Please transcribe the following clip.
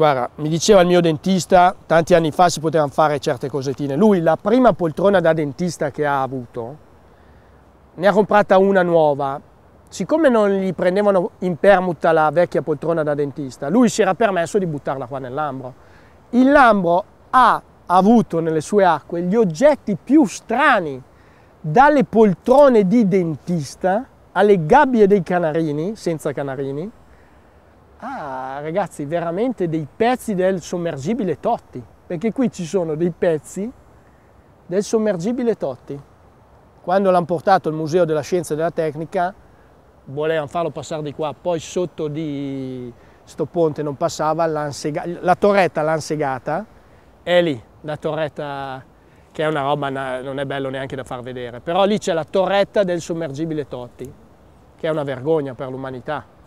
Guarda, mi diceva il mio dentista, tanti anni fa si potevano fare certe cosettine. Lui la prima poltrona da dentista che ha avuto, ne ha comprata una nuova. Siccome non gli prendevano in permuta la vecchia poltrona da dentista, lui si era permesso di buttarla qua nel Lambro. Il Lambro ha avuto nelle sue acque gli oggetti più strani, dalle poltrone di dentista alle gabbie dei canarini, senza canarini, ah ragazzi veramente dei pezzi del sommergibile Totti, perché qui ci sono dei pezzi del sommergibile Totti. Quando l'hanno portato al Museo della Scienza e della Tecnica volevano farlo passare di qua, poi sotto di sto ponte non passava, la torretta l'hanno segata, è lì la torretta che è una roba, non è bello neanche da far vedere, però lì c'è la torretta del sommergibile Totti, che è una vergogna per l'umanità.